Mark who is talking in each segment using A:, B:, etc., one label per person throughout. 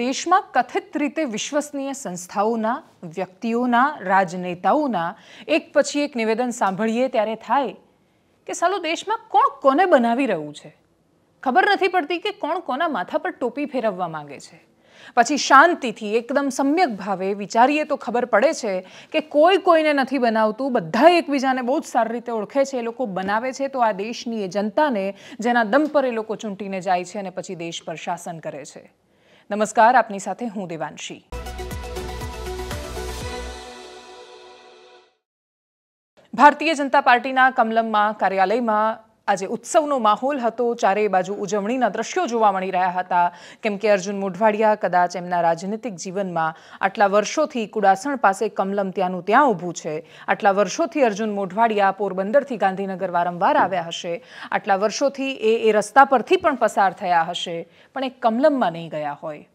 A: દેશમાં કથિત રીતે વિશ્વસનીય સંસ્થાઓના વ્યક્તિઓના રાજનેતાઓના એક પછી એક નિવેદન સાંભળીએ ત્યારે થાય કે સાલો દેશમાં કોણ કોને બનાવી રહ્યું છે ખબર નથી પડતી કે કોણ કોના માથા પર ટોપી ફેરવવા માંગે છે પછી શાંતિથી એકદમ સમ્યક ભાવે વિચારીએ તો ખબર પડે છે કે કોઈ કોઈને નથી બનાવતું બધા એકબીજાને બહુ જ સારી રીતે ઓળખે છે એ લોકો બનાવે છે તો આ દેશની એ જનતાને જેના દમ પર એ લોકો ચૂંટીને જાય છે અને પછી દેશ પર શાસન કરે છે નમસ્કાર આપની સાથે હું દેવાંશી ભારતીય જનતા પાર્ટીના કમલમમાં કાર્યાલયમાં આજે ઉત્સવનો માહોલ હતો ચારેય બાજુ ઉજવણીના દ્રશ્યો જોવા મળી રહ્યા હતા કેમ કે અર્જુન મોઢવાડિયા કદાચ એમના રાજનીતિક જીવનમાં આટલા વર્ષોથી કુડાસણ પાસે કમલમ ત્યાંનું ત્યાં ઊભું છે આટલા વર્ષોથી અર્જુન મોઢવાડિયા પોરબંદરથી ગાંધીનગર વારંવાર આવ્યા હશે આટલા વર્ષોથી એ એ રસ્તા પરથી પણ પસાર થયા હશે પણ એ કમલમમાં નહીં ગયા હોય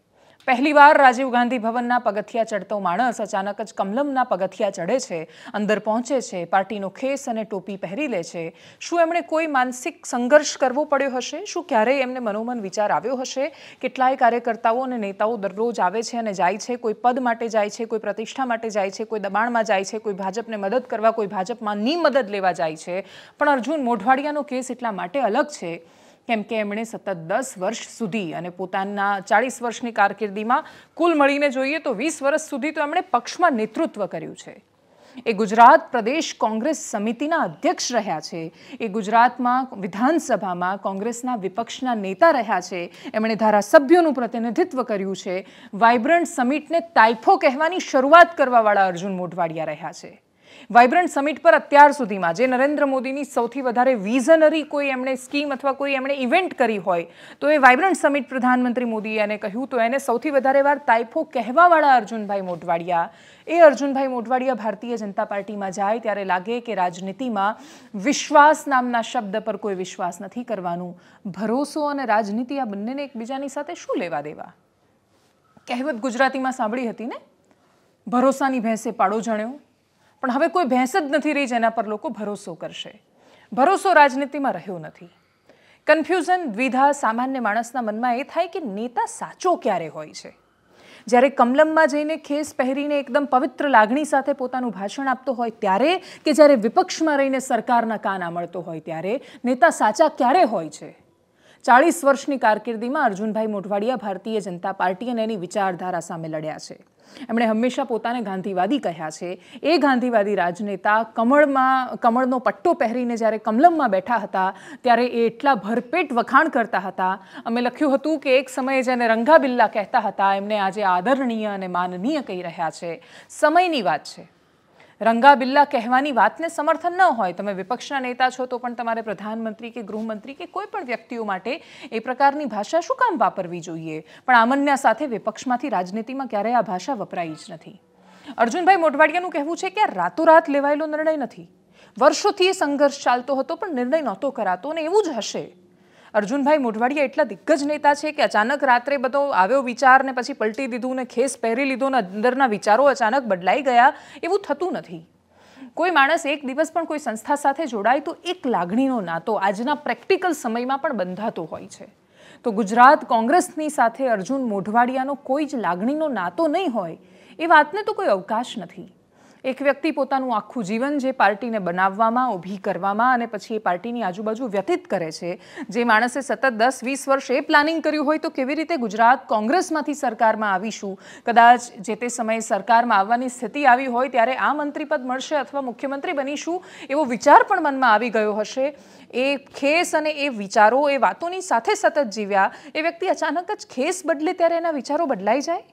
A: પહેલીવાર રાજીવ ગાંધી ભવનના પગથિયા ચડતો માણસ અચાનક જ કમલમના પગથિયા ચડે છે અંદર પહોંચે છે પાર્ટીનો ખેસ અને ટોપી પહેરી લે છે શું એમણે કોઈ માનસિક સંઘર્ષ કરવો પડ્યો હશે શું ક્યારેય એમને મનોમન વિચાર આવ્યો હશે કેટલાય કાર્યકર્તાઓ અને નેતાઓ દરરોજ આવે છે અને જાય છે કોઈ પદ માટે જાય છે કોઈ પ્રતિષ્ઠા માટે જાય છે કોઈ દબાણમાં જાય છે કોઈ ભાજપને મદદ કરવા કોઈ ભાજપમાં ની મદદ લેવા જાય છે પણ અર્જુન મોઢવાડિયાનો કેસ એટલા માટે અલગ છે કેમ કે એમણે સતત દસ વર્ષ સુધી અને પોતાના ચાળીસ વર્ષની કારકિર્દીમાં કુલ મળીને જોઈએ તો વીસ વર્ષ સુધી તો એમણે પક્ષમાં નેતૃત્વ કર્યું છે એ ગુજરાત પ્રદેશ કોંગ્રેસ સમિતિના અધ્યક્ષ રહ્યા છે એ ગુજરાતમાં વિધાનસભામાં કોંગ્રેસના વિપક્ષના નેતા રહ્યા છે એમણે ધારાસભ્યોનું પ્રતિનિધિત્વ કર્યું છે વાઇબ્રન્ટ સમિટને તાઇફો કહેવાની શરૂઆત કરવાવાળા અર્જુન મોઢવાડિયા રહ્યા છે વાઇબ્રન્ટ સમિટ પર અત્યાર સુધીમાં જે નરેન્દ્ર મોદીની સૌથી વધારે વિઝનરી કોઈ એમણે સ્કીમ અથવા કોઈ એમણે ઇવેન્ટ કરી હોય તો એ વાઇબ્રન્ટ સમિટ પ્રધાનમંત્રી મોદીએ એને કહ્યું તો એને સૌથી વધારે વાર તાઇફો કહેવાવાળા અર્જુનભાઈ મોટવાડિયા એ અર્જુનભાઈ મોટવાડિયા ભારતીય જનતા પાર્ટીમાં જાય ત્યારે લાગે કે રાજનીતિમાં વિશ્વાસ નામના શબ્દ પર કોઈ વિશ્વાસ નથી કરવાનું ભરોસો અને રાજનીતિ આ બંનેને એકબીજાની સાથે શું લેવા દેવા કહેવત ગુજરાતીમાં સાંભળી હતી ને ભરોસાની ભેંસે પાડો જણ્યો પણ હવે કોઈ ભેંસ જ નથી રહી જેના પર લોકો ભરોસો કરશે ભરોસો રાજનીતિમાં રહ્યો નથી કન્ફ્યુઝન દ્વિધા સામાન્ય માણસના મનમાં એ થાય કે નેતા સાચો ક્યારે હોય છે જ્યારે કમલમમાં જઈને ખેસ પહેરીને એકદમ પવિત્ર લાગણી સાથે પોતાનું ભાષણ આપતો હોય ત્યારે કે જ્યારે વિપક્ષમાં રહીને સરકારના કાન આમળતો હોય ત્યારે નેતા સાચા ક્યારે હોય છે ચાળીસ વર્ષની કારકિર્દીમાં અર્જુનભાઈ મોઢવાડિયા ભારતીય જનતા પાર્ટી અને એની વિચારધારા સામે લડ્યા છે એમણે હંમેશા પોતાને ગાંધીવાદી કહ્યા છે એ ગાંધીવાદી રાજનેતા કમળમાં કમળનો પટ્ટો પહેરીને જ્યારે કમલમમાં બેઠા હતા ત્યારે એ એટલા ભરપેટ વખાણ કરતા હતા અમે લખ્યું હતું કે એક સમયે જેને રંગાબિલ્લા કહેતા હતા એમને આજે આદરણીય અને માનનીય કહી રહ્યા છે સમયની વાત છે રંગાબિલ્લા કહેવાની વાતને સમર્થન ન હોય તમે વિપક્ષના નેતા છો તો પણ તમારે પ્રધાનમંત્રી કે ગૃહમંત્રી કે કોઈ પણ વ્યક્તિઓ માટે એ પ્રકારની ભાષા શું કામ વાપરવી જોઈએ પણ આમન્યા સાથે વિપક્ષમાંથી રાજનીતિમાં ક્યારેય આ ભાષા વપરાઈ જ નથી અર્જુનભાઈ મોટવાડિયાનું કહેવું છે કે આ રાતોરાત લેવાયેલો નિર્ણય નથી વર્ષોથી સંઘર્ષ ચાલતો હતો પણ નિર્ણય નહોતો કરાતો અને એવું જ હશે અર્જુનભાઈ મોઢવાડિયા એટલા દિગ્ગજ નેતા છે કે અચાનક રાત્રે બધો આવ્યો વિચાર ને પછી પલટી દીધું ને ખેસ પહેરી લીધો ને અંદરના વિચારો અચાનક બદલાઈ ગયા એવું થતું નથી કોઈ માણસ એક દિવસ પણ કોઈ સંસ્થા સાથે જોડાય તો એક લાગણીનો નાતો આજના પ્રેક્ટિકલ સમયમાં પણ બંધાતો હોય છે તો ગુજરાત કોંગ્રેસની સાથે અર્જુન મોઢવાડિયાનો કોઈ જ લાગણીનો નાતો નહીં હોય એ વાતને તો કોઈ અવકાશ નથી એક વ્યક્તિ પોતાનું આખું જીવન જે પાર્ટીને બનાવવામાં ઊભી કરવામાં અને પછી એ પાર્ટીની આજુબાજુ વ્યતીત કરે છે જે માણસે સતત દસ વીસ વર્ષ એ પ્લાનિંગ કર્યું હોય તો કેવી રીતે ગુજરાત કોંગ્રેસમાંથી સરકારમાં આવીશું કદાચ જે તે સમયે સરકારમાં આવવાની સ્થિતિ આવી હોય ત્યારે આ મંત્રીપદ મળશે અથવા મુખ્યમંત્રી બનીશું એવો વિચાર પણ મનમાં આવી ગયો હશે એ ખેસ અને એ વિચારો એ વાતોની સાથે સતત જીવ્યા એ વ્યક્તિ અચાનક જ ખેસ બદલે ત્યારે એના વિચારો બદલાઈ જાય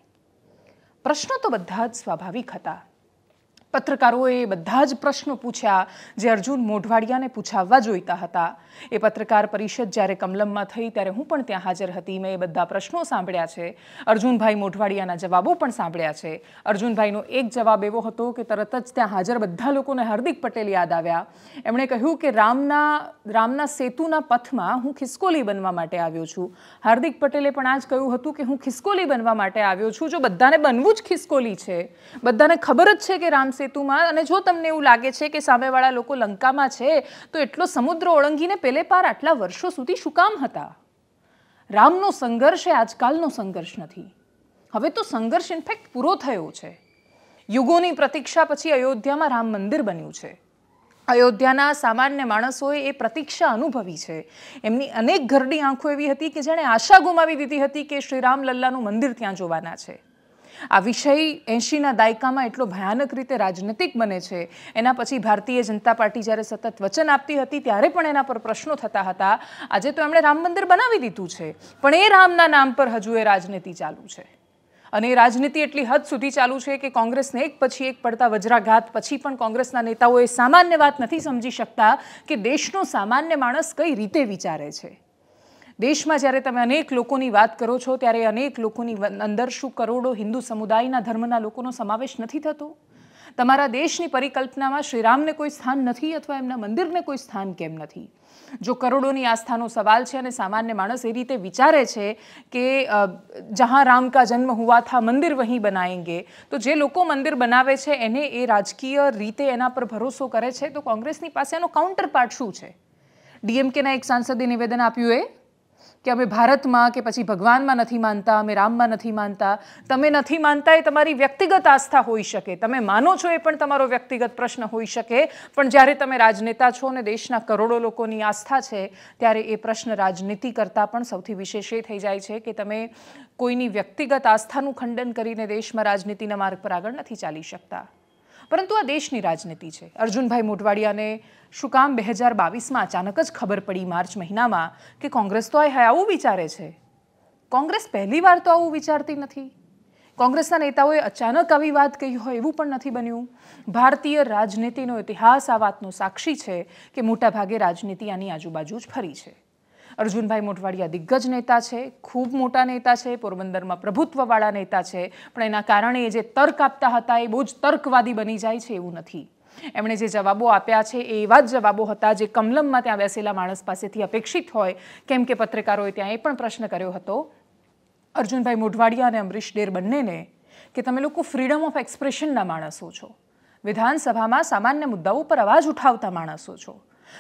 A: પ્રશ્નો તો બધા જ સ્વાભાવિક હતા પત્રકારોએ બધા જ પ્રશ્નો પૂછ્યા જે અર્જુન મોઢવાડિયાને પૂછાવવા જોઈતા હતા એ પત્રકાર પરિષદ જ્યારે કમલમમાં થઈ ત્યારે હું પણ ત્યાં હાજર હતી મેં એ બધા પ્રશ્નો સાંભળ્યા છે અર્જુનભાઈ મોઢવાડિયાના જવાબો પણ સાંભળ્યા છે અર્જુનભાઈનો એક જવાબ એવો હતો કે તરત જ ત્યાં હાજર બધા લોકોને હાર્દિક પટેલ યાદ આવ્યા એમણે કહ્યું કે રામના રામના સેતુના પથમાં હું ખિસકોલી બનવા માટે આવ્યો છું હાર્દિક પટેલે પણ આ જ કહ્યું હતું કે હું ખિસકોલી બનવા માટે આવ્યો છું જો બધાને બનવું જ ખિસકોલી છે બધાને ખબર જ છે કે રામ સેતુમાં અને જો તમને એવું લાગે છે કે સામેવાળા લોકો લંકામાં છે તો એટલો સમુદ્ર ઓળંગીને પેલેપાર આટલા વર્ષો સુધી શું કામ હતા રામનો સંઘર્ષ એ આજકાલનો સંઘર્ષ નથી હવે તો સંઘર્ષ ઇનફેક્ટ પૂરો થયો છે યુગોની પ્રતીક્ષા પછી અયોધ્યામાં રામ મંદિર બન્યું છે અયોધ્યાના સામાન્ય માણસોએ એ પ્રતીક્ષા અનુભવી છે એમની અનેક ઘરડી આંખો એવી હતી કે જેણે આશા ગુમાવી દીધી હતી કે શ્રી રામ લલ્લાનું મંદિર ત્યાં જોવાના છે આ વિષય એંશીના દાયકામાં એટલો ભયાનક રીતે રાજનૈતિક બને છે એના પછી ભારતીય જનતા પાર્ટી જ્યારે સતત વચન આપતી હતી ત્યારે પણ એના પર પ્રશ્નો થતા હતા આજે તો એમણે રામ મંદિર બનાવી દીધું છે પણ એ રામના નામ પર હજુ એ રાજનીતિ ચાલુ છે અને રાજનીતિ એટલી હદ સુધી ચાલુ છે કે કોંગ્રેસને એક પછી એક પડતા વજ્રાઘાત પછી પણ કોંગ્રેસના નેતાઓ એ સામાન્ય વાત નથી સમજી શકતા કે દેશનો સામાન્ય માણસ કઈ રીતે વિચારે છે દેશમાં જ્યારે તમે અનેક લોકોની વાત કરો છો ત્યારે અનેક લોકોની અંદર શું કરોડો હિન્દુ સમુદાયના ધર્મના લોકોનો સમાવેશ નથી થતો તમારા દેશની પરિકલ્પનામાં શ્રીરામને કોઈ સ્થાન નથી અથવા એમના મંદિરને કોઈ સ્થાન કેમ નથી જો કરોડોની આસ્થાનો સવાલ છે અને સામાન્ય માણસ એ રીતે વિચારે છે કે જહાં રામ કા જન્મ હુઆ થા મંદિર વહીં બનાવેંગે તો જે લોકો મંદિર બનાવે છે એને એ રાજકીય રીતે એના પર ભરોસો કરે છે તો કોંગ્રેસની પાસે એનો કાઉન્ટર પાર્ટ શું છે ડીએમકેના એક સાંસદે નિવેદન આપ્યું એ કે અમે ભારતમાં કે પછી ભગવાનમાં નથી માનતા અમે રામમાં નથી માનતા તમે નથી માનતા એ તમારી વ્યક્તિગત આસ્થા હોઈ શકે તમે માનો છો એ પણ તમારો વ્યક્તિગત પ્રશ્ન હોઈ શકે પણ જ્યારે તમે રાજનેતા છો અને દેશના કરોડો લોકોની આસ્થા છે ત્યારે એ પ્રશ્ન રાજનીતિ કરતાં પણ સૌથી વિશેષ એ થઈ જાય છે કે તમે કોઈની વ્યક્તિગત આસ્થાનું ખંડન કરીને દેશમાં રાજનીતિના માર્ગ પર આગળ નથી ચાલી શકતા પરંતુ આ દેશની રાજનીતિ છે અર્જુનભાઈ મોટવાડિયાને શું કામ બે હજાર બાવીસમાં અચાનક જ ખબર પડી માર્ચ મહિનામાં કે કોંગ્રેસ તો આ આવું વિચારે છે કોંગ્રેસ પહેલીવાર તો આવું વિચારતી નથી કોંગ્રેસના નેતાઓએ અચાનક આવી વાત કહી હોય એવું પણ નથી બન્યું ભારતીય રાજનીતિનો ઇતિહાસ આ વાતનો સાક્ષી છે કે મોટાભાગે રાજનીતિ આની આજુબાજુ જ ફરી છે અર્જુનભાઈ મોઢવાડિયા દિગ્ગજ નેતા છે ખૂબ મોટા નેતા છે પોરબંદરમાં પ્રભુત્વવાળા નેતા છે પણ એના કારણે એ જે તર્ક આપતા હતા એ બહુ જ તર્કવાદી બની જાય છે એવું નથી એમણે જે જવાબો આપ્યા છે એ એવા જ જવાબો હતા જે કમલમમાં ત્યાં બેસેલા માણસ પાસેથી અપેક્ષિત હોય કેમ કે પત્રકારોએ ત્યાં એ પણ પ્રશ્ન કર્યો હતો અર્જુનભાઈ મોઢવાડિયા અને અમરીશ ડેર બંનેને કે તમે લોકો ફ્રીડમ ઓફ એક્સપ્રેશનના માણસો છો વિધાનસભામાં સામાન્ય મુદ્દાઓ પર અવાજ ઉઠાવતા માણસો છો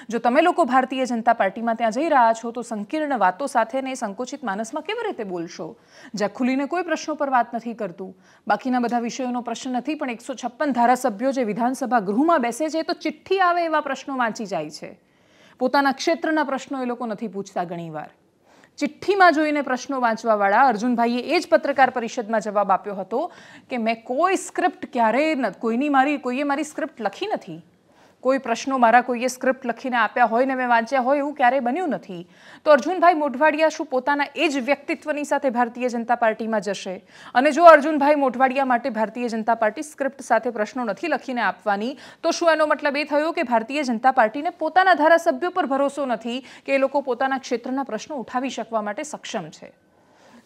A: જો તમે લોકો ભારતીય જનતા પાર્ટીમાં ત્યાં જઈ રહ્યા છો તો સંકીર્ણ વાતો સાથે ને સંકુચિત માનસમાં કેવી રીતે બોલશો જ્યાં ખુલીને કોઈ પ્રશ્નો પર વાત નથી કરતું બાકીના બધા વિષયોનો પ્રશ્ન નથી પણ એકસો છપ્પન ધારાસભ્યો જે વિધાનસભા ગૃહમાં બેસે છે તો ચિઠ્ઠી આવે એવા પ્રશ્નો વાંચી જાય છે પોતાના ક્ષેત્રના પ્રશ્નો એ લોકો નથી પૂછતા ઘણીવાર ચિઠ્ઠીમાં જોઈને પ્રશ્નો વાંચવાવાળા અર્જુનભાઈએ એ જ પત્રકાર પરિષદમાં જવાબ આપ્યો હતો કે મેં કોઈ સ્ક્રિપ્ટ ક્યારેય કોઈની મારી કોઈએ મારી સ્ક્રિપ્ટ લખી નથી કોઈ પ્રશ્નો મારા કોઈએ સ્ક્રિપ્ટ લખીને આપ્યા હોય ને મેં વાંચ્યા હોય એવું ક્યારેય બન્યું નથી તો અર્જુનભાઈ મોઢવાડિયા શું પોતાના એ જ વ્યક્તિત્વની સાથે ભારતીય જનતા પાર્ટીમાં જશે અને જો અર્જુનભાઈ મોઢવાડિયા માટે ભારતીય જનતા પાર્ટી સ્ક્રિપ્ટ સાથે પ્રશ્નો નથી લખીને આપવાની તો શું એનો મતલબ એ થયો કે ભારતીય જનતા પાર્ટીને પોતાના ધારાસભ્યો પર ભરોસો નથી કે એ લોકો પોતાના ક્ષેત્રના પ્રશ્નો ઉઠાવી શકવા માટે સક્ષમ છે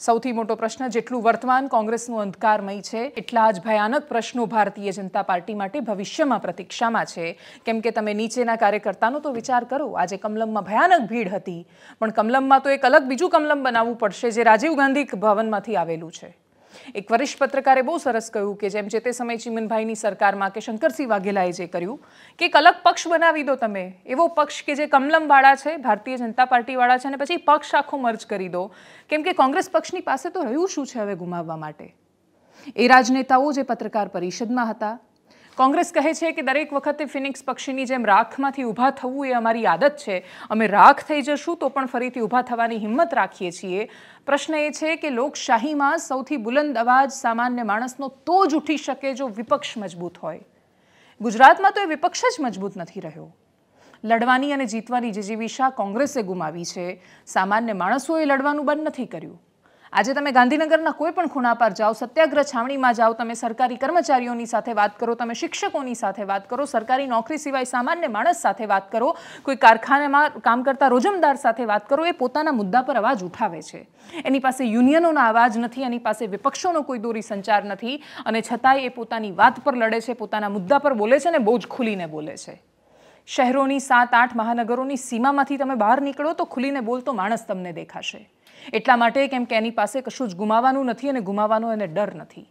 A: સૌથી મોટો પ્રશ્ન જેટલું વર્તમાન કોંગ્રેસનું અંધકારમય છે એટલા જ ભયાનક પ્રશ્નો ભારતીય જનતા પાર્ટી માટે ભવિષ્યમાં પ્રતીક્ષામાં છે કેમ કે તમે નીચેના કાર્યકર્તાનો તો વિચાર કરો આજે કમલમમાં ભયાનક ભીડ હતી પણ કમલમમાં તો એક અલગ બીજું કમલમ બનાવવું પડશે જે રાજીવ ગાંધી ભવનમાંથી આવેલું છે એક વરિષ્ઠ પત્રકારે બહુ સરસ કહ્યું કે જેમ જે તે સમયે ચીમનભાઈની સરકારમાં કે શંકરસિંહ વાઘેલાએ જે કર્યું કે એક અલગ પક્ષ બનાવી દો તમે એવો પક્ષ કે જે કમલમવાળા છે ભારતીય જનતા પાર્ટીવાળા છે અને પછી પક્ષ આખો મર્જ કરી દો કેમ કે કોંગ્રેસ પક્ષની પાસે તો રહ્યું શું છે હવે ગુમાવવા માટે એ રાજનેતાઓ જે પત્રકાર પરિષદમાં હતા કોંગ્રેસ કહે છે કે દરેક વખતે ફિનિક્સ પક્ષીની જેમ રાખમાંથી ઊભા થવું એ અમારી આદત છે અમે રાખ થઈ જશું તો પણ ફરીથી ઊભા થવાની હિંમત રાખીએ છીએ પ્રશ્ન એ છે કે લોકશાહીમાં સૌથી બુલંદ અવાજ સામાન્ય માણસનો તો જ ઉઠી શકે જો વિપક્ષ મજબૂત હોય ગુજરાતમાં તો એ વિપક્ષ જ મજબૂત નથી રહ્યો લડવાની અને જીતવાની જે જીવિષા કોંગ્રેસે ગુમાવી છે સામાન્ય માણસોએ લડવાનું બંધ નથી કર્યું આજે તમે ગાંધીનગરના કોઈ પણ ખૂણા પર જાઓ સત્યાગ્રહ છાવણીમાં જાઓ તમે સરકારી કર્મચારીઓની સાથે વાત કરો તમે શિક્ષકોની સાથે વાત કરો સરકારી નોકરી સિવાય સામાન્ય માણસ સાથે વાત કરો કોઈ કારખાનામાં કામ કરતા રોજમદાર સાથે વાત કરો એ પોતાના મુદ્દા પર અવાજ ઉઠાવે છે એની પાસે યુનિયનોના અવાજ નથી એની પાસે વિપક્ષોનો કોઈ દોરી સંચાર નથી અને છતાંય એ પોતાની વાત પર લડે છે પોતાના મુદ્દા પર બોલે છે અને બહુ જ ખુલીને બોલે છે શહેરોની સાત આઠ મહાનગરોની સીમામાંથી તમે બહાર નીકળો તો ખુલીને બોલતો માણસ તમને દેખાશે એટલા માટે કેમ કે એની પાસે કશું જ ગુમાવવાનું નથી અને ગુમાવવાનો એને ડર નથી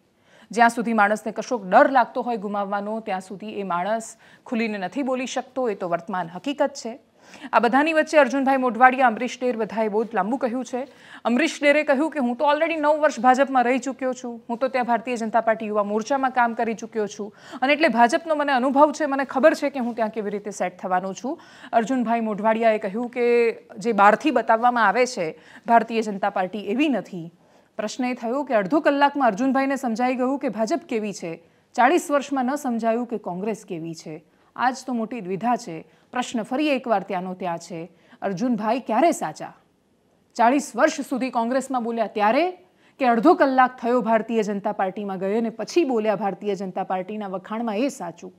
A: જ્યાં સુધી માણસને કશોક ડર લાગતો હોય ગુમાવવાનો ત્યાં સુધી એ માણસ ખુલીને નથી બોલી શકતો એ તો વર્તમાન હકીકત છે આ બધાની વચ્ચે અર્જુનભાઈ મોઢવાડિયા અમરીશ ડેર બધાએ બહુ લાંબુ કહ્યું છે અમરીશ ડેરે કહ્યું કે હું તો ઓલરેડી નવ વર્ષ ભાજપમાં રહી ચૂક્યો છું હું તો ત્યાં ભારતીય જનતા પાર્ટી યુવા મોરચામાં કામ કરી ચૂક્યો છું અને એટલે ભાજપનો મને અનુભવ છે મને ખબર છે કે હું ત્યાં કેવી રીતે સેટ થવાનો છું અર્જુનભાઈ મોઢવાડિયાએ કહ્યું કે જે બહારથી બતાવવામાં આવે છે ભારતીય જનતા પાર્ટી એવી નથી પ્રશ્ન એ થયો કે અડધો કલાકમાં અર્જુનભાઈને સમજાઈ ગયું કે ભાજપ કેવી છે ચાળીસ વર્ષમાં ન સમજાયું કે કોંગ્રેસ કેવી છે આજ તો મોટી દ્વિધા છે પ્રશ્ન ફરી એકવાર ત્યાંનો ત્યાં છે અર્જુનભાઈ ક્યારે સાચા ચાળીસ વર્ષ સુધી કોંગ્રેસમાં બોલ્યા ત્યારે કે અડધો કલાક થયો ભારતીય જનતા પાર્ટીમાં ગયો અને પછી બોલ્યા ભારતીય જનતા પાર્ટીના વખાણમાં એ સાચું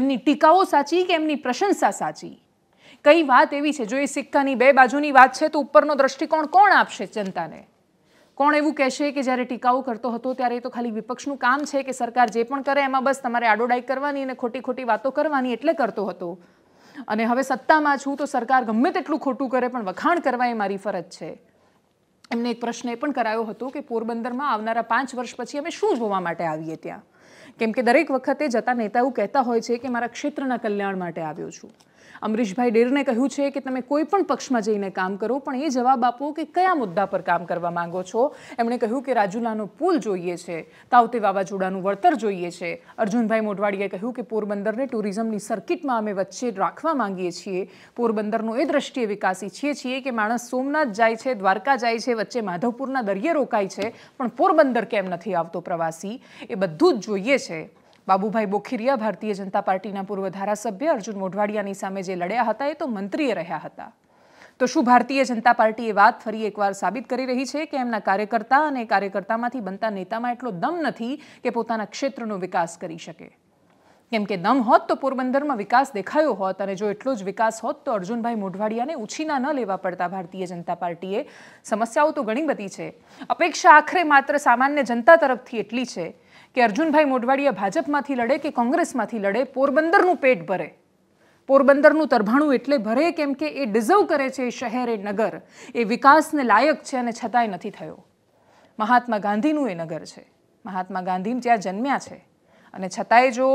A: એમની ટીકાઓ સાચી કે એમની પ્રશંસા સાચી કઈ વાત એવી છે જો એ સિક્કાની બે બાજુની વાત છે તો ઉપરનો દ્રષ્ટિકોણ કોણ આપશે જનતાને કોણ એવું કહેશે કે જ્યારે ટીકાઓ કરતો હતો ત્યારે એ તો ખાલી વિપક્ષનું કામ છે કે સરકાર જે પણ કરે એમાં બસ તમારે આડોડાઈ કરવાની અને ખોટી ખોટી વાતો કરવાની એટલે કરતો હતો અને હવે સત્તામાં છું તો સરકાર ગમે તેટલું ખોટું કરે પણ વખાણ કરવા એ મારી ફરજ છે એમને એક પ્રશ્ન એ પણ કરાયો હતો કે પોરબંદરમાં આવનારા પાંચ વર્ષ પછી અમે શું જોવા માટે આવીએ ત્યાં કેમ કે દરેક વખતે જતા નેતાઓ કહેતા હોય છે કે મારા ક્ષેત્રના કલ્યાણ માટે આવ્યો છું અમરીશભાઈ ડેરને કહ્યું છે કે તમે કોઈ પણ પક્ષમાં જઈને કામ કરો પણ એ જવાબ આપો કે કયા મુદ્દા પર કામ કરવા માંગો છો એમણે કહ્યું કે રાજુલાનો પુલ જોઈએ છે તાવતે વાવાઝોડાનું વળતર જોઈએ છે અર્જુનભાઈ મોઢવાડીએ કહ્યું કે પોરબંદરને ટુરિઝમની સર્કિટમાં અમે વચ્ચે રાખવા માંગીએ છીએ પોરબંદરનો એ દ્રષ્ટિએ વિકાસ ઈચ્છીએ છીએ કે માણસ સોમનાથ જાય છે દ્વારકા જાય છે વચ્ચે માધવપુરના દરિયે રોકાય છે પણ પોરબંદર કેમ નથી આવતો પ્રવાસી એ બધું જ જોઈએ છે બાબુભાઈ બોખીરિયા ભારતીય જનતા પાર્ટીના પૂર્વ ધારાસભ્ય અર્જુન મોઢવાડિયાની સામે જે લડ્યા હતા એ તો મંત્રીએ રહ્યા હતા તો શું ભારતીય જનતા પાર્ટીએ વાત ફરી એકવાર સાબિત કરી રહી છે કે એમના કાર્યકર્તા અને કાર્યકર્તામાંથી બનતા નેતામાં એટલો દમ નથી કે પોતાના ક્ષેત્રનો વિકાસ કરી શકે કેમ કે દમ હોત તો પોરબંદરમાં વિકાસ દેખાયો હોત અને જો એટલો જ વિકાસ હોત તો અર્જુનભાઈ મોઢવાડિયાને ઉછીના ન લેવા પડતા ભારતીય જનતા પાર્ટીએ સમસ્યાઓ તો ઘણી બધી છે અપેક્ષા આખરે માત્ર સામાન્ય જનતા તરફથી એટલી છે કે અર્જુનભાઈ મોઢવાડિયા ભાજપમાંથી લડે કે કોંગ્રેસમાંથી લડે પોરબંદરનું પેટ ભરે પોરબંદરનું તરભાણું એટલે ભરે કેમ કે એ ડિઝર્વ કરે છે એ શહેર એ નગર એ વિકાસને લાયક છે અને છતાંય નથી થયો મહાત્મા ગાંધીનું એ નગર છે મહાત્મા ગાંધી ત્યાં જન્મ્યા છે અને છતાંય જો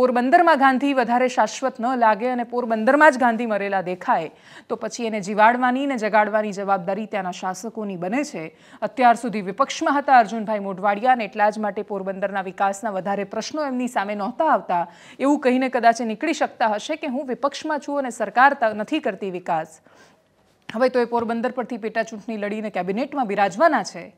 A: પોરબંદરમાં ગાંધી વધારે શાશ્વત ન લાગે અને પોરબંદરમાં જ ગાંધી મરેલા દેખાય તો પછી એને જીવાડવાની ને જગાડવાની જવાબદારી ત્યાંના શાસકોની બને છે અત્યાર સુધી વિપક્ષમાં હતા અર્જુનભાઈ મોઢવાડિયા અને એટલા જ માટે પોરબંદરના વિકાસના વધારે પ્રશ્નો એમની સામે નહોતા આવતા એવું કહીને કદાચ નીકળી શકતા હશે કે હું વિપક્ષમાં છું અને સરકાર નથી કરતી વિકાસ હવે તો એ પોરબંદર પરથી પેટાચૂંટણી લડીને કેબિનેટમાં બિરાજવાના છે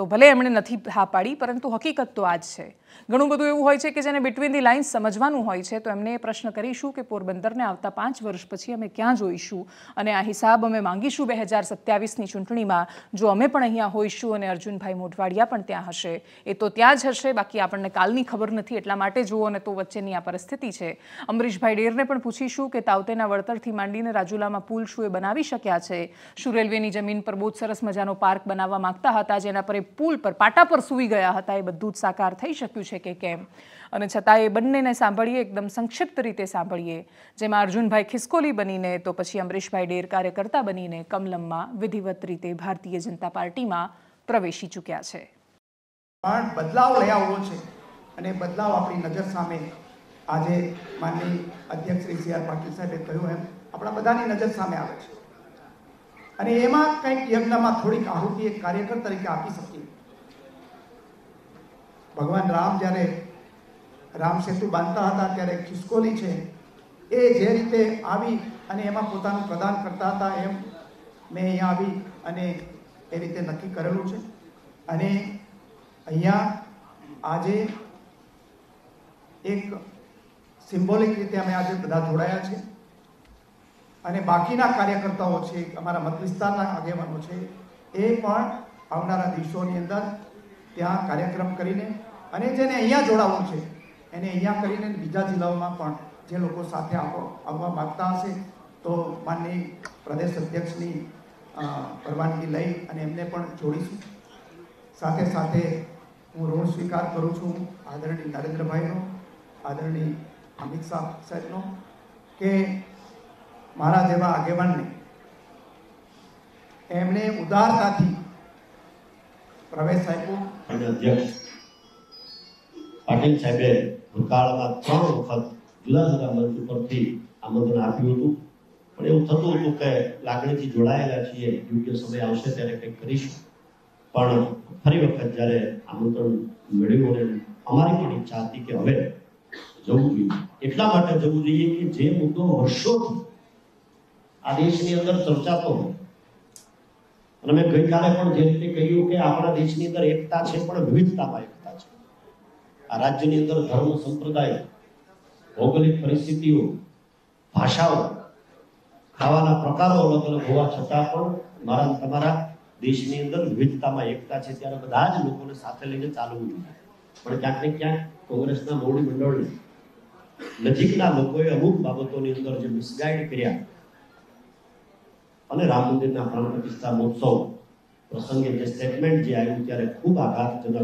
A: તો ભલે એમણે નથી હા પાડી પરંતુ હકીકત તો આ જ છે ઘણું બધું એવું હોય છે કે જેને બિટવીન ધી લાઇન્સ સમજવાનું હોય છે તો એમને પ્રશ્ન કરીશું કે પોરબંદરને આવતા પાંચ વર્ષ પછી અમે ક્યાં જોઈશું અને આ હિસાબ અમે માંગીશું બે હજાર સત્યાવીસની ચૂંટણીમાં જો અમે પણ અહીંયા હોઈશું અને અર્જુનભાઈ મોઢવાડિયા પણ ત્યાં હશે એ તો ત્યાં જ હશે બાકી આપણને કાલની ખબર નથી એટલા માટે જુઓ અને તો વચ્ચેની આ પરિસ્થિતિ છે અમરીશભાઈ ડેરને પણ પૂછીશું કે તાવતેના વળતરથી માંડીને રાજુલામાં પુલ શું એ બનાવી શક્યા છે શું રેલવેની જમીન પર બહુ સરસ મજાનો પાર્ક બનાવવા માંગતા હતા જેના પર એ પુલ પર પાટા પર સૂઈ ગયા હતા એ બધું જ સાકાર થઈ શક્યું છે કે કેમ અને છતાં એ બંનેને સાંભળીએ એકદમ સંક્ષિપ્ત રીતે સાંભળીએ જેમાં અર્જુનભાઈ ખિસકોલી બનીને તો પછી અમરીશભાઈ ડેર કાર્યકર્તા બનીને કમલમમાં વિધિવત રીતે ભારતીય જનતા પાર્ટીમાં પ્રવેશી ચૂક્યા છે
B: પણ
C: બદલાવ લઈ આવવો છે અને બદલાવ આપણી નજર સામે આજે માનની અધ્યક્ષ શ્રી સી આર પાટીલ સાહેબે કહ્યું એમ આપણા બધાની નજર સામે આવે છે અને એમાં કંઈક યજ્ઞમાં થોડીક આહુતિ એક કાર્યકર તરીકે આપી શકીએ ભગવાન રામ જ્યારે રામ સેતુ બાંધતા હતા ત્યારે ખિસકોલી છે એ જે રીતે આવી અને એમાં પોતાનું પ્રદાન કરતા હતા એમ મેં અહીંયા આવી અને એ રીતે નક્કી કરેલું છે અને અહીંયા આજે એક સિમ્બોલિક રીતે અમે આજે બધા જોડાયા છે અને બાકીના કાર્યકર્તાઓ છે અમારા મત વિસ્તારના આગેવાનો છે એ પણ આવનારા દિવસોની અંદર ત્યાં કાર્યક્રમ કરીને અને જેને અહીંયા જોડાવવું છે એને અહીંયા કરીને બીજા જિલ્લાઓમાં પણ જે લોકો સાથે આવવા માગતા હશે તો માનનીય પ્રદેશ અધ્યક્ષની પરવાનગી લઈ અને એમને પણ જોડીશું સાથે સાથે હું ઋણ સ્વીકાર કરું છું આદરણીય નરેન્દ્રભાઈનો આદરણીય અમિત શાહ સાહેબનો કે મારા જેવા આગેવાનને એમણે ઉદારતાથી પ્રવેશ આપ્યો
D: અધ્યક્ષ પાટીલ સાહેબે ભૂતકાળમાં ત્રણ વખત જુદા જુદા મંચ ઉપરથી આમંત્રણ આપ્યું હતું પણ એવું થતું હતું કે લાગણીથી જોડાયેલા છીએ યોગ્ય સમય આવશે ત્યારે કંઈક કરીશું પણ ફરી વખત જ્યારે આમંત્રણ મળ્યું અને અમારી પણ ઈચ્છા હતી કે હવે જવું જોઈએ એટલા માટે જવું જોઈએ કે જે મુદ્દો વર્ષોથી આ દેશની અંદર ચર્ચાતો હોય અને મેં ગઈકાલે પણ જે રીતે કહ્યું કે આપણા દેશની અંદર એકતા છે પણ પાય આ રાજ્યની અંદર ધર્મ સંપ્રદાય ભૌગોલિક પરિસ્થિતિઓ ભાષાઓ ખાવાના પ્રકારો અલગ અલગ હોવા છતાં પણ મારા તમારા દેશની અંદર વિવિધતામાં એકતા છે ત્યારે બધા જ લોકોને સાથે લઈને ચાલવું જોઈએ પણ ક્યાંક ને ક્યાંક કોંગ્રેસના મોવડી મંડળને નજીકના લોકોએ અમુક બાબતોની અંદર જે મિસગાઈડ કર્યા અને રામ મંદિરના પ્રાણ પ્રતિષ્ઠા મહોત્સવ પ્રસંગે જે સ્ટેટમેન્ટ જે આવ્યું ત્યારે ખૂબ આઘાતજનક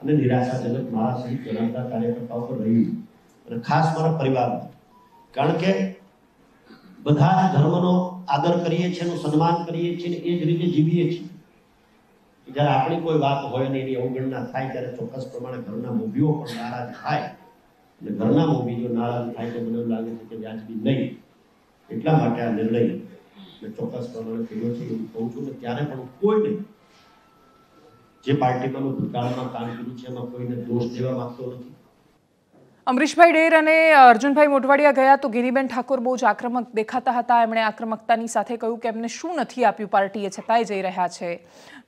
D: અને નિરાશાજનક મારા સહિત જણાવતા કાર્યકર્તાઓ પર રહ્યું અને ખાસ મારા પરિવારમાં કારણ કે બધા ધર્મનો આદર કરીએ છીએ એનું સન્માન કરીએ છીએ એ જ રીતે જીવીએ છીએ જ્યારે આપણી કોઈ વાત હોય અને એની અવગણના થાય ત્યારે ચોક્કસ પ્રમાણે ઘરના મૂવીઓ પણ નારાજ થાય અને ઘરના મૂવી જો નારાજ થાય તો મને લાગે છે કે વ્યાજબી નહીં એટલા માટે આ નિર્ણય મેં ચોક્કસ પ્રમાણે કર્યો છે એવું કહું છું કે ત્યારે પણ કોઈ કોઈને જે પાર્ટીમાં ભૂતકાળમાં કામ કર્યું છે એમાં કોઈને દોષ દેવા માંગતો નથી
A: અમરીશભાઈ ડેર અને અર્જુનભાઈ મોટવાડિયા ગયા તો ગિરીબેન ઠાકોર બહુ જ આક્રમક દેખાતા હતા એમણે આક્રમકતાની સાથે કહ્યું કે એમને શું નથી આપ્યું પાર્ટીએ છતાંય જઈ રહ્યા છે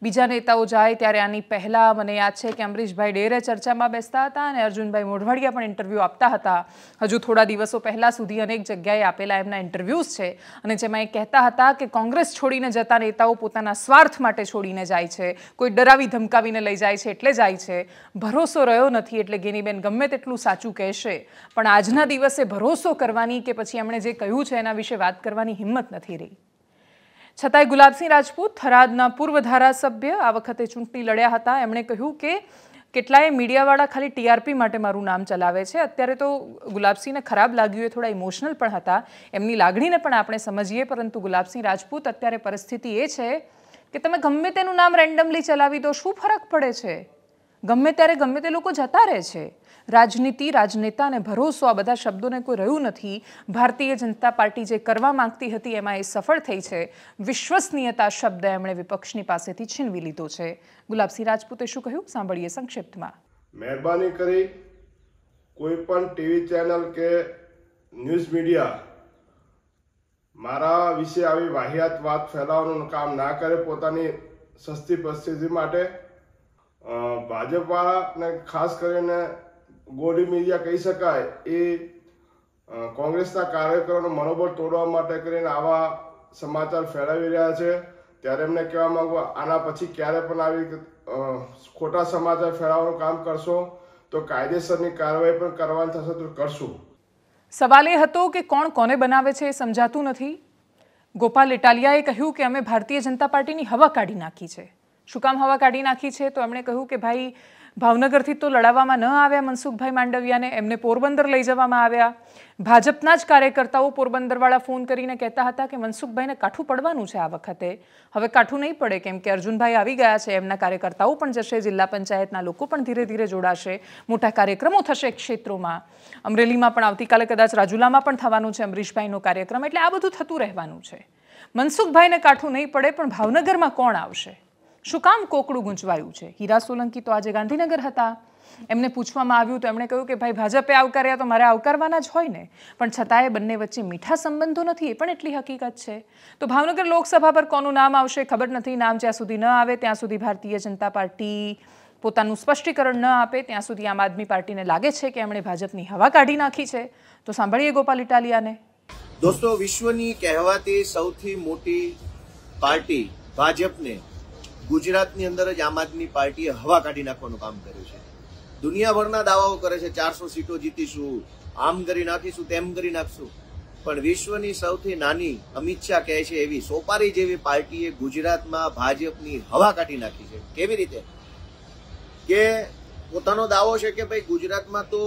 A: બીજા નેતાઓ જાય ત્યારે આની પહેલાં મને યાદ છે કે અમરીશભાઈ ડેરે ચર્ચામાં બેસતા હતા અને અર્જુનભાઈ મોઢવાડિયા પણ ઇન્ટરવ્યૂ આપતા હતા હજુ થોડા દિવસો પહેલાં સુધી અનેક જગ્યાએ આપેલા એમના ઇન્ટરવ્યૂઝ છે અને જેમાં એ કહેતા હતા કે કોંગ્રેસ છોડીને જતા નેતાઓ પોતાના સ્વાર્થ માટે છોડીને જાય છે કોઈ ડરાવી ધમકાવીને લઈ જાય છે એટલે જાય છે ભરોસો રહ્યો નથી એટલે ગેનીબેન ગમે તેટલું સાચું કહે રહેશે પણ આજના દિવસે ભરોસો કરવાની કે પછી એમણે જે કહ્યું છે એના વિશે વાત કરવાની હિંમત નથી રહી છતાંય ગુલાબસિંહ રાજપૂત થરાદના પૂર્વ ધારાસભ્ય આ વખતે ચૂંટણી લડ્યા હતા એમણે કહ્યું કે કેટલાય મીડિયાવાળા ખાલી ટીઆરપી માટે મારું નામ ચલાવે છે અત્યારે તો ગુલાબસિંહને ખરાબ લાગ્યું એ થોડા ઇમોશનલ પણ હતા એમની લાગણીને પણ આપણે સમજીએ પરંતુ ગુલાબસિંહ રાજપૂત અત્યારે પરિસ્થિતિ એ છે કે તમે ગમે તેનું નામ રેન્ડમલી ચલાવી દો શું ફરક પડે છે ગમે ત્યારે ગમે તે લોકો જતા રહે છે રાજનીતિ રાજનેતા અને ભરોસો આ બધા શબ્દોને કોઈ રહ્યું નથી ભારતીય જનતા પાર્ટી જે કરવા માંગતી હતી એમાં એ સફળ થઈ છે વિશ્વસનીયતા શબ્દ એમણે વિપક્ષની પાસેથી છીનવી લીધો છે ગુલાબસિંહ રાજપૂતે શું કહ્યું સાંભળીએ સંક્ષિપ્તમાં
C: મહેરબાની કરી કોઈ પણ ટીવી ચેનલ કે ન્યૂઝ મીડિયા મારા વિશે આવી વાહિયાત વાત ફેલાવવાનું કામ ના કરે પોતાની સસ્તી પરિસ્થિતિ માટે ભાજપવાળાને ખાસ કરીને ગોડી મીડિયા કહી શકાય એ કોંગ્રેસના કાર્યકરોનું મનોબળ તોડવા માટે કરીને આવા સમાચાર ફેલાવી રહ્યા છે ત્યારે એમને કહેવા માંગુ આના પછી ક્યારે પણ આવી ખોટા સમાચાર ફેલાવવાનું કામ કરશો તો કાયદેસરની કાર્યવાહી પણ કરવાની થશે તો કરશું
A: સવાલ એ હતો કે કોણ કોને બનાવે છે એ સમજાતું નથી ગોપાલ ઇટાલિયાએ કહ્યું કે અમે ભારતીય જનતા પાર્ટીની હવા કાઢી નાખી છે શું કામ હવા કાઢી નાખી છે તો એમણે કહ્યું કે ભાઈ ભાવનગરથી તો લડાવવામાં ન આવ્યા મનસુખભાઈ માંડવિયાને એમને પોરબંદર લઈ જવામાં આવ્યા ભાજપના જ કાર્યકર્તાઓ પોરબંદરવાળા ફોન કરીને કહેતા હતા કે મનસુખભાઈને કાઠું પડવાનું છે આ વખતે હવે કાઠું નહીં પડે કેમ કે અર્જુનભાઈ આવી ગયા છે એમના કાર્યકર્તાઓ પણ જશે જિલ્લા પંચાયતના લોકો પણ ધીરે ધીરે જોડાશે મોટા કાર્યક્રમો થશે ક્ષેત્રોમાં અમરેલીમાં પણ આવતીકાલે કદાચ રાજુલામાં પણ થવાનું છે અમરીશભાઈનો કાર્યક્રમ એટલે આ બધું થતું રહેવાનું છે મનસુખભાઈને કાઠું નહીં પડે પણ ભાવનગરમાં કોણ આવશે શું કામ કોકડું ગુંચવાયું છે હીરા સોલંકી તો આજે ગાંધીનગર હતા એમને પૂછવામાં આવ્યું તો એમણે કહ્યું કે ભાઈ ભાજપે આવકાર્યા તો મારે આવકારવાના જ હોય ને પણ છતાંય બંને વચ્ચે મીઠા સંબંધો નથી એ પણ એટલી હકીકત છે તો ભાવનગર લોકસભા પર કોનું નામ આવશે ખબર નથી નામ જ્યાં સુધી ન આવે ત્યાં સુધી ભારતીય જનતા પાર્ટી પોતાનું સ્પષ્ટીકરણ ન આપે ત્યાં સુધી આમ આદમી પાર્ટીને લાગે છે કે એમણે ભાજપની હવા કાઢી નાખી છે તો સાંભળીએ ગોપાલ ઇટાલિયાને
E: દોસ્તો વિશ્વની કહેવાતી સૌથી મોટી પાર્ટી ભાજપને ગુજરાતની અંદર જ આમ આદમી પાર્ટીએ હવા કાઢી નાખવાનું કામ કર્યું છે દુનિયાભરના દાવાઓ કરે છે ચારસો સીટો જીતીશું આમ કરી નાખીશું તેમ કરી નાખશું પણ વિશ્વની સૌથી નાની અમિત શાહ કહે છે એવી સોપારી જેવી પાર્ટીએ ગુજરાતમાં ભાજપની હવા કાઢી નાખી છે કેવી રીતે કે પોતાનો દાવો છે કે ભાઈ ગુજરાતમાં તો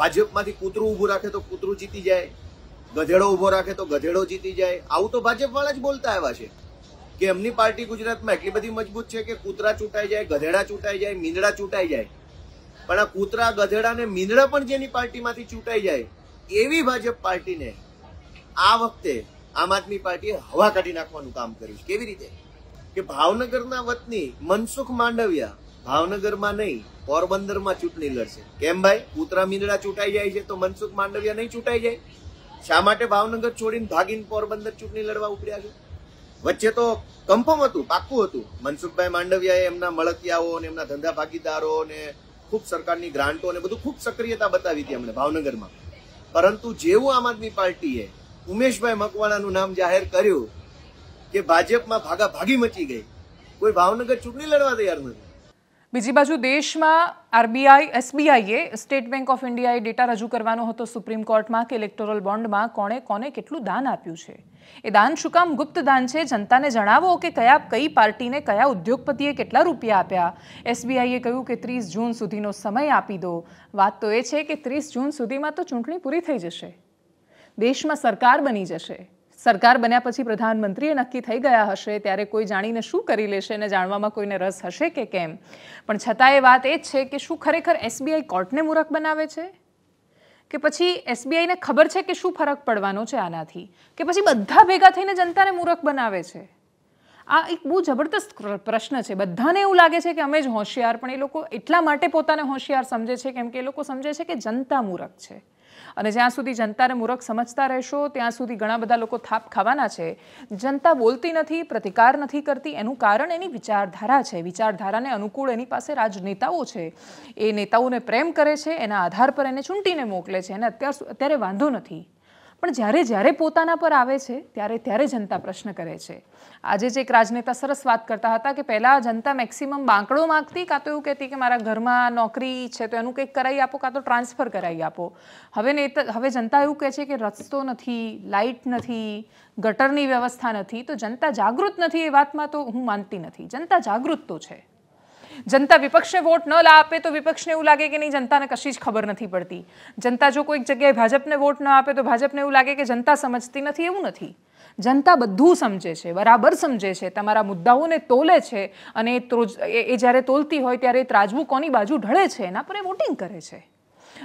E: ભાજપમાંથી કૂતરું ઊભું રાખે તો કૂતરું જીતી જાય ગધેડો ઊભો રાખે તો ગધેડો જીતી જાય આવું તો ભાજપવાળા જ બોલતા આવ્યા છે કે એમની પાર્ટી ગુજરાતમાં એટલી બધી મજબૂત છે કે કૂતરા ચૂંટાઈ જાય ગધેડા ચૂંટાઈ જાય મીંદડા ચૂંટાઈ જાય પણ આ કૂતરા ગધેડા ને મીંદડા પણ જેની પાર્ટીમાંથી ચૂંટાઈ જાય એવી ભાજપ પાર્ટીને આ વખતે આમ આદમી પાર્ટીએ હવા કાઢી નાખવાનું કામ કર્યું છે કેવી રીતે કે ભાવનગરના વતની મનસુખ માંડવિયા ભાવનગરમાં નહીં પોરબંદરમાં ચૂંટણી લડશે કેમ ભાઈ કૂતરા મીંદડા ચૂંટાઈ જાય છે તો મનસુખ માંડવિયા નહીં ચૂંટાઈ જાય શા માટે ભાવનગર છોડીને ભાગીને પોરબંદર ચૂંટણી લડવા ઉપડ્યા છે વચ્ચે તો કન્ફર્મ હતું પાક્કું હતું મનસુખભાઈ માંડવિયાએ એમના મળતિયાઓ અને એમના ધંધા ભાગીદારો અને ખૂબ સરકારની ગ્રાન્ટો અને બધું ખૂબ સક્રિયતા બતાવી હતી અમને ભાવનગરમાં પરંતુ જેવું આમ આદમી પાર્ટીએ ઉમેશભાઈ મકવાણાનું નામ જાહેર કર્યું કે ભાજપમાં ભાગા ભાગી મચી ગઈ કોઈ ભાવનગર ચૂંટણી લડવા તૈયાર નથી
A: બીજી બાજુ દેશમાં આરબીઆઈ એસબીઆઈએ સ્ટેટ બેંક ઓફ ઇન્ડિયાએ ડેટા રજૂ કરવાનો હતો સુપ્રીમ કોર્ટમાં કે ઇલેક્ટોરલ બોન્ડમાં કોણે કોને કેટલું દાન આપ્યું છે એ દાન શું કામ ગુપ્ત દાન છે જનતાને જણાવો કે કયા કઈ પાર્ટીને કયા ઉદ્યોગપતિએ કેટલા રૂપિયા આપ્યા એસબીઆઈએ કહ્યું કે ત્રીસ જૂન સુધીનો સમય આપી દો વાત તો એ છે કે ત્રીસ જૂન સુધીમાં તો ચૂંટણી પૂરી થઈ જશે દેશમાં સરકાર બની જશે સરકાર બન્યા પછી પ્રધાનમંત્રી નક્કી થઈ ગયા હશે ત્યારે કોઈ જાણીને શું કરી લેશે અને જાણવામાં કોઈને રસ હશે કે કેમ પણ છતાં એ વાત એ જ છે કે શું ખરેખર એસબીઆઈ કોર્ટને મૂરખ બનાવે છે કે પછી એસબીઆઈને ખબર છે કે શું ફરક પડવાનો છે આનાથી કે પછી બધા ભેગા થઈને જનતાને મૂરખ બનાવે છે આ એક બહુ જબરદસ્ત પ્રશ્ન છે બધાને એવું લાગે છે કે અમે જ હોશિયાર પણ એ લોકો એટલા માટે પોતાને હોશિયાર સમજે છે કેમ કે એ લોકો સમજે છે કે જનતા મૂરખ છે અને જ્યાં સુધી જનતાને મૂરખ સમજતા રહેશો ત્યાં સુધી ઘણા બધા લોકો થાપ ખાવાના છે જનતા બોલતી નથી પ્રતિકાર નથી કરતી એનું કારણ એની વિચારધારા છે વિચારધારાને અનુકૂળ એની પાસે રાજનેતાઓ છે એ નેતાઓને પ્રેમ કરે છે એના આધાર પર એને ચૂંટીને મોકલે છે એને અત્યાર અત્યારે વાંધો નથી પણ જ્યારે જ્યારે પોતાના પર આવે છે ત્યારે ત્યારે જનતા પ્રશ્ન કરે છે આજે જે એક રાજનેતા સરસ વાત કરતા હતા કે પહેલાં જનતા મેક્સિમમ બાંકડો માગતી કાં તો એવું કહેતી કે મારા ઘરમાં નોકરી છે તો એનું કંઈક કરાવી આપો કાં તો ટ્રાન્સફર કરાવી આપો હવે નેતા હવે જનતા એવું કહે છે કે રસ્તો નથી લાઇટ નથી ગટરની વ્યવસ્થા નથી તો જનતા જાગૃત નથી એ વાતમાં તો હું માનતી નથી જનતા જાગૃત તો છે જનતા વિપક્ષને વોટ ન આપે તો વિપક્ષને એવું લાગે કે નહીં જનતાને કશી જ ખબર નથી પડતી જનતા જો કોઈક જગ્યાએ ભાજપને વોટ ન આપે તો ભાજપને એવું લાગે કે જનતા સમજતી નથી એવું નથી જનતા બધું સમજે છે બરાબર સમજે છે તમારા મુદ્દાઓને તોલે છે અને એ જ્યારે તોલતી હોય ત્યારે એ ત્રાજવું કોની બાજુ ઢળે છે એના પર એ વોટિંગ કરે છે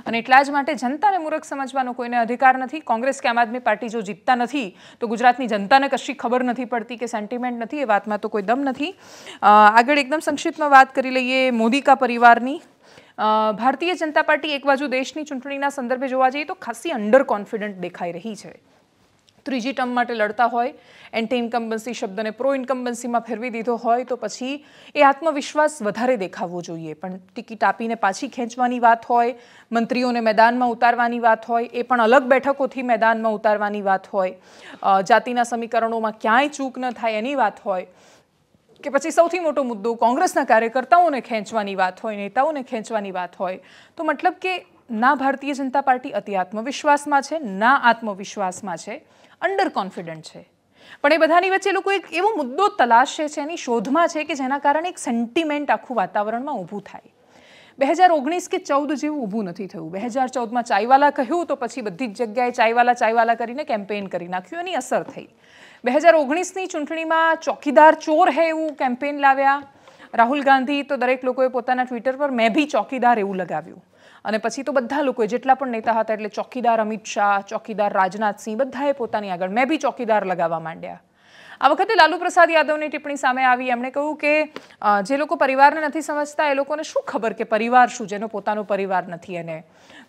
A: અને એટલા જ માટે જનતાને મૂરખ સમજવાનો કોઈને અધિકાર નથી કોંગ્રેસ કે આમ આદમી પાર્ટી જો જીતતા નથી તો ગુજરાતની જનતાને કશી ખબર નથી પડતી કે સેન્ટિમેન્ટ નથી એ વાતમાં તો કોઈ દમ નથી આગળ એકદમ સંક્ષિપ્તમાં વાત કરી લઈએ મોદી કા પરિવારની ભારતીય જનતા પાર્ટી એક બાજુ દેશની ચૂંટણીના સંદર્ભે જોવા જઈએ તો ખાસી અંડર કોન્ફિડન્ટ દેખાઈ રહી છે ત્રીજી ટર્મ માટે લડતા હોય એન્ટી ઇન્કમ્બન્સી શબ્દને પ્રો ઇન્કમ્બન્સીમાં ફેરવી દીધો હોય તો પછી એ આત્મવિશ્વાસ વધારે દેખાવો જોઈએ પણ ટિકિટ આપીને પાછી ખેંચવાની વાત હોય મંત્રીઓને મેદાનમાં ઉતારવાની વાત હોય એ પણ અલગ બેઠકોથી મેદાનમાં ઉતારવાની વાત હોય જાતિના સમીકરણોમાં ક્યાંય ચૂક ન થાય એની વાત હોય કે પછી સૌથી મોટો મુદ્દો કોંગ્રેસના કાર્યકર્તાઓને ખેંચવાની વાત હોય નેતાઓને ખેંચવાની વાત હોય તો મતલબ કે ના ભારતીય જનતા પાર્ટી અતિ આત્મવિશ્વાસમાં છે ના આત્મવિશ્વાસમાં છે અંડર કોન્ફિડન્ટ છે પણ એ બધાની વચ્ચે લોકો એક એવો મુદ્દો તલાશે છે એની શોધમાં છે કે જેના કારણે એક સેન્ટિમેન્ટ આખું વાતાવરણમાં ઊભું થાય બે હજાર ઓગણીસ કે ચૌદ જેવું ઊભું નથી થયું બે હજાર ચૌદમાં ચાઈવાલા કહ્યું તો પછી બધી જ જગ્યાએ ચાઈવાલા ચાઈવાલા કરીને કેમ્પેઇન કરી નાખ્યું એની અસર થઈ બે હજાર ઓગણીસની ચૂંટણીમાં ચોકીદાર ચોર હે એવું કેમ્પેઇન લાવ્યા રાહુલ ગાંધી તો દરેક લોકોએ પોતાના ટ્વિટર પર મેં બી ચોકીદાર એવું લગાવ્યું અને પછી તો બધા લોકોએ જેટલા પણ નેતા હતા એટલે ચોકીદાર અમિત શાહ ચોકીદાર રાજનાથ સિંહ બધાએ પોતાની આગળ મેં બી ચોકીદાર લગાવવા માંડ્યા આ વખતે લાલુ પ્રસાદ યાદવની ટિપ્પણી સામે આવી એમણે કહ્યું કે જે લોકો પરિવારને નથી સમજતા એ લોકોને શું ખબર કે પરિવાર શું જેનો પોતાનો પરિવાર નથી એને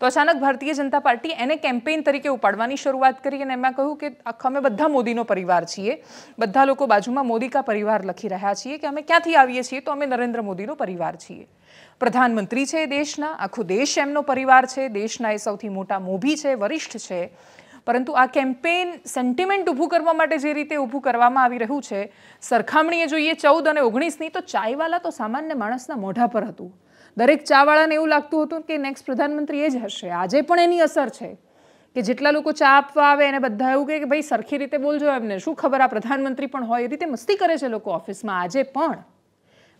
A: તો અચાનક ભારતીય જનતા પાર્ટી એને કેમ્પેઇન તરીકે ઉપાડવાની શરૂઆત કરી અને એમાં કહ્યું કે અમે બધા મોદીનો પરિવાર છીએ બધા લોકો બાજુમાં મોદી કા પરિવાર લખી રહ્યા છીએ કે અમે ક્યાંથી આવીએ છીએ તો અમે નરેન્દ્ર મોદીનો પરિવાર છીએ પ્રધાનમંત્રી છે દેશના આખો દેશ એમનો પરિવાર છે દેશના એ સૌથી મોટા મોભી છે વરિષ્ઠ છે પરંતુ આ કેમ્પેઇન સેન્ટિમેન્ટ ઊભું કરવા માટે જે રીતે ઊભું કરવામાં આવી રહ્યું છે સરખામણીએ જોઈએ ચૌદ અને ઓગણીસની તો ચાયવાલા તો સામાન્ય માણસના મોઢા પર હતું દરેક ચાવાળાને એવું લાગતું હતું કે નેક્સ્ટ પ્રધાનમંત્રી એ જ હશે આજે પણ એની અસર છે કે જેટલા લોકો ચા આપવા આવે એને બધા એવું કહે કે ભાઈ સરખી રીતે બોલજો એમને શું ખબર આ પ્રધાનમંત્રી પણ હોય એ રીતે મસ્તી કરે છે લોકો ઓફિસમાં આજે પણ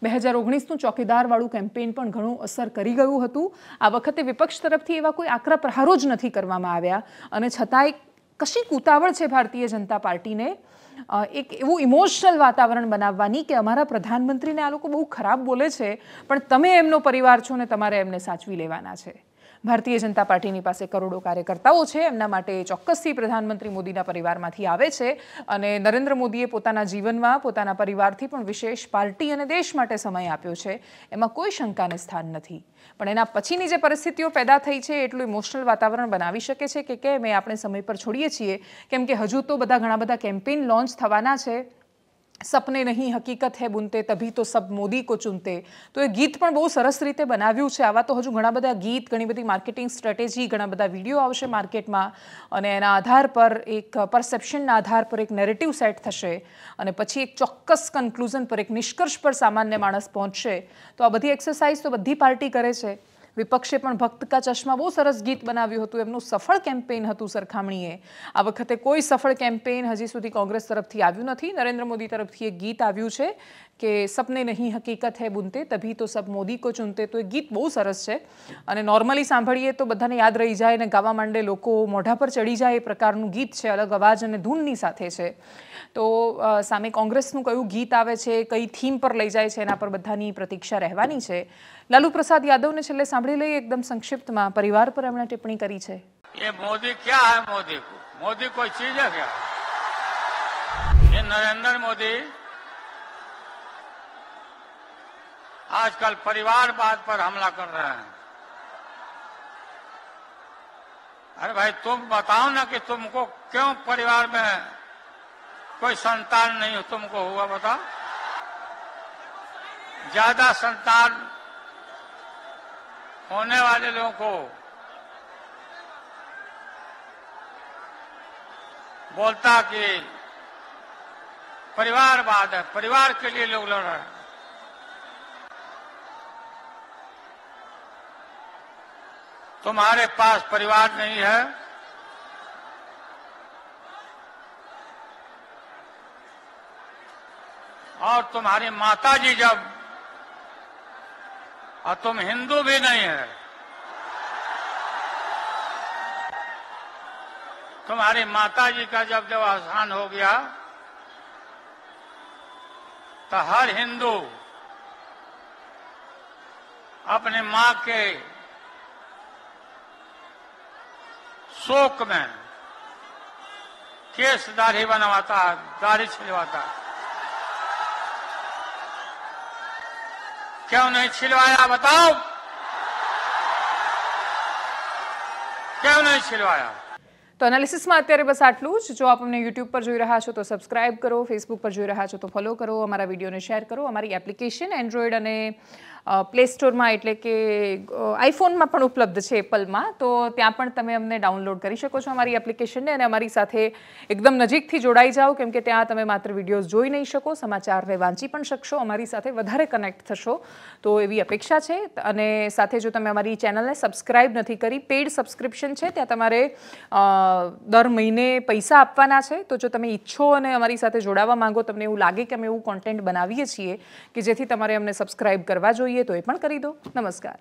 A: બે હજાર ઓગણીસનું ચોકીદારવાળું કેમ્પેન પણ ઘણું અસર કરી ગયું હતું આ વખતે વિપક્ષ તરફથી એવા કોઈ આકરા પ્રહારો જ નથી કરવામાં આવ્યા અને છતાંય કશીક ઉતાવળ છે ભારતીય જનતા પાર્ટીને એક એવું ઇમોશનલ વાતાવરણ બનાવવાની કે અમારા પ્રધાનમંત્રીને આ લોકો બહુ ખરાબ બોલે છે પણ તમે એમનો પરિવાર છો ને તમારે એમને સાચવી લેવાના છે ભારતીય જનતા પાર્ટીની પાસે કરોડો કાર્યકર્તાઓ છે એમના માટે ચોક્કસથી પ્રધાનમંત્રી મોદીના પરિવારમાંથી આવે છે અને નરેન્દ્ર મોદીએ પોતાના જીવનમાં પોતાના પરિવારથી પણ વિશેષ પાર્ટી અને દેશ માટે સમય આપ્યો છે એમાં કોઈ શંકાને સ્થાન નથી પણ એના પછીની જે પરિસ્થિતિઓ પેદા થઈ છે એટલું ઇમોશનલ વાતાવરણ બનાવી શકે છે કે કેમ એ આપણે સમય પર છોડીએ છીએ કેમ કે હજુ તો બધા ઘણા બધા કેમ્પેઇન લોન્ચ થવાના છે સપને નહીં હકીકત હે બુનતે તભી તો સબ મોદી કો ચૂનતે તો એ ગીત પણ બહુ સરસ રીતે બનાવ્યું છે આવા તો હજુ ઘણા બધા ગીત ઘણી બધી માર્કેટિંગ સ્ટ્રેટેજી ઘણા બધા વિડીયો આવશે માર્કેટમાં અને એના આધાર પર એક પરસેપ્શનના આધાર પર એક નેરેટિવ સેટ થશે અને પછી એક ચોક્કસ કન્ક્લુઝન પર એક નિષ્કર્ષ પર સામાન્ય માણસ પહોંચશે તો આ બધી એક્સરસાઇઝ તો બધી પાર્ટી કરે છે વિપક્ષે પણ ભક્ત કા ચશ્મા બહુ સરસ ગીત બનાવ્યું હતું એમનું સફળ કેમ્પેઇન હતું સરખામણીએ આ વખતે કોઈ સફળ કેમ્પેઇન હજી સુધી કોંગ્રેસ તરફથી આવ્યું નથી નરેન્દ્ર મોદી તરફથી એક ગીત આવ્યું છે કે સપને નહીં હકીકત હૈ બુનતે તભી તો સબ મોદી કો ચુનતે તો એ ગીત બહુ સરસ છે અને નોર્મલી સાંભળીએ તો બધાને યાદ રહી જાય અને ગાવા માંડે લોકો મોઢા પર ચડી જાય એ પ્રકારનું ગીત છે અલગ અવાજ અને ધૂનની સાથે છે તો સામે કોંગ્રેસનું કયું ગીત આવે છે કઈ થીમ પર લઈ જાય છે એના પર બધાની પ્રતીક્ષા રહેવાની છે लालू प्रसाद यादव ने छे લઈએ એકદમ સંક્ષિપ્તમાં પરિવાર પર એમણે ટિપ્પણી કરી છે ये मोदी
B: क्या है मोदी को मोदी कोई चीज है क्या ये नरेंद्र मोदी आजकल परिवारवाद पर हमला कर रहे हैं अरे भाई तुम बताओ ना कि तुमको क्यों परिवार में कोई संतान नहीं हो तुमको हुआ बताओ ज्यादा संतान होने वाले लोगों को बोलता कि परिवारवाद है परिवार के लिए लोग लड़ रहे हैं तुम्हारे पास परिवार नहीं है और तुम्हारी माता जी जब और तुम हिंदू भी नहीं है तुम्हारी माता जी का जब जब आसान हो गया तो हर हिंदू अपने मां के शोक में केस दाढ़ी बनवाता दाढ़ी छिलवाता है क्यों नहीं छिलवाया बताओ क्यों नहीं छिलवाया
A: તો એનાલિસિસમાં અત્યારે બસ આટલું જ જો આપ અમને યુટ્યુબ પર જોઈ રહ્યા છો તો સબસ્ક્રાઇબ કરો ફેસબુક પર જોઈ રહ્યા છો તો ફોલો કરો અમારા વિડીયોને શેર કરો અમારી એપ્લિકેશન એન્ડ્રોઈડ અને પ્લે સ્ટોરમાં એટલે કે આઈફોનમાં પણ ઉપલબ્ધ છે એપલમાં તો ત્યાં પણ તમે અમને ડાઉનલોડ કરી શકો છો અમારી એપ્લિકેશનને અને અમારી સાથે એકદમ નજીકથી જોડાઈ જાઓ કેમ કે ત્યાં તમે માત્ર વિડીયોઝ જોઈ નહીં શકો સમાચારને વાંચી પણ શકશો અમારી સાથે વધારે કનેક્ટ થશો તો એવી અપેક્ષા છે અને સાથે જો તમે અમારી ચેનલને સબસ્ક્રાઈબ નથી કરી પેઇડ સબસ્ક્રિપ્શન છે ત્યાં તમારે દર મહિને પૈસા આપવાના છે તો જો તમે ઈચ્છો અને અમારી સાથે જોડાવા માંગો તમને એવું લાગે કે અમે એવું કોન્ટેન્ટ બનાવીએ છીએ કે જેથી તમારે અમને સબસ્ક્રાઈબ કરવા જોઈએ જોઈએ તો એ પણ કરી દો નમસ્કાર